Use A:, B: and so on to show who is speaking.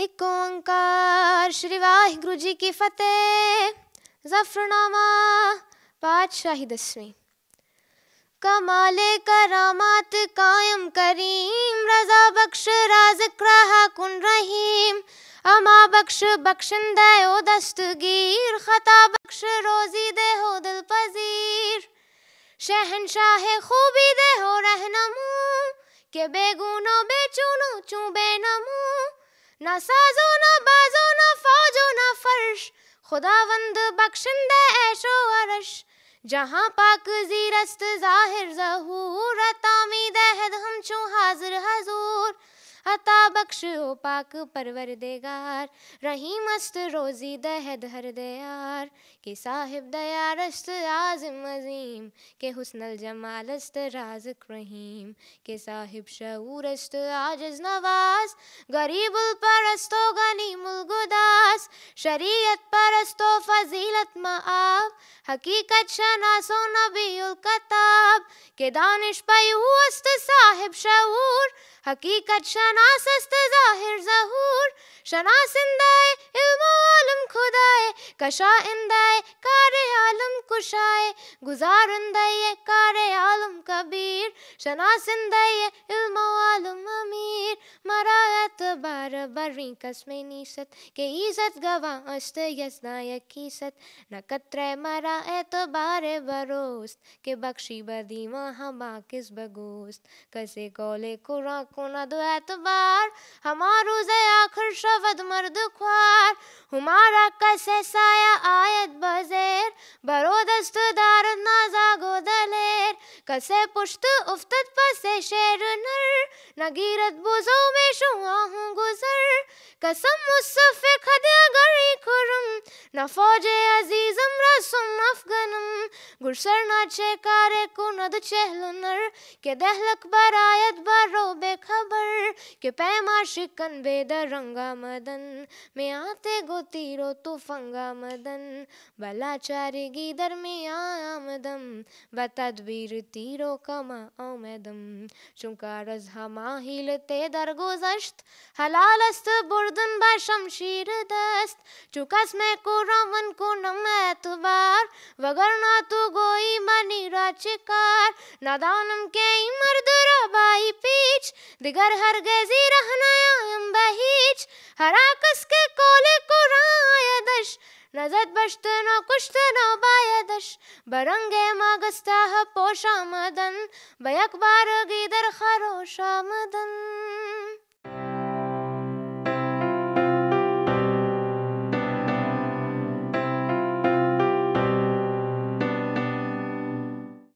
A: एक ओंकार श्री वाहिगुरु जी की फतेह जफरनामा पातशाही दसवीं कमाले करामात कायम करीम रजा बख्श राज कुन रहीम अमा बख्श बख्शन दयो दस्तगीर खता बख्श रोजी दे हो दिल पजीर शहनशाह खूबी दे हो रहनमू के बेगुनो बेचूनो चूबे नमू ना साजो ना बाजो ना फौजो ना फर्श खुदावंद बख्शंदे ऐशो अरश जहाँ पाक जीरस्त जाहिर जहूर तामीद हम चो बख्श ओ पाक परवर देगार रही मस्त रोजी दहद हर दयार के साहिब दयारस्त आजम अजीम के हुसनल जमालस्त राज रहीम के साहिब शूरस्त आजज नवाज गरीब गरीबुल परस्तो गनीमुल गुदास शरीयत परस्तो फजीलत मआब हकीकत शनासो नबी उल कताब के Danish पयूस्त Sahib शऊ Hakikat şanasastı zahir zahur Şanasındaye ilm alım kudaye Kaşaindaye kare alım kuşaye Guzarındaye kare alım kabir Şanasındaye ilm alım amir Mara Tabara barinkas menisat, keizat gava astayas nayakisat, nakatre mara eto bare barost, ke bakshi badima hamakis bagost, kase kole kura kuna do bar, hamaru zaya khurshavad mard khwar, humara kase saya ayat bazer, barodast darad nazago daler, kase pushtu uftat pase sherunur, नगीरत बुजो में शुआ हूँ गुजर कसम मुसफ़ खदिया गरी खुरम न फौजे अजीज़म रसुम अफगनम गुरसर न कारे को चेकार कुनद चहलनर के दहलक बरायत बरो बेखबर के पैमा शिकन बेदर रंगा मदन में आते गो तीरो तुफंगा मदन बलाचारी गीदर में आया आमदं व तद्वीरतीरोकमा औमदं شُنكارزهماهيلتي درگذشت حلال است بردن به شمشیر دست چو کس میں کورمن کنم اعتبار وگرنا تو گویی منی را چکار ندانم که این مرد را بایی پیچ دیگر هرگزی ره نیایم به هیچ هر کس که کال کورایدش نزد بشت نا کشت نا خرش برنگ مگسته پوش آمدن به یک بارگی در خروش آمدن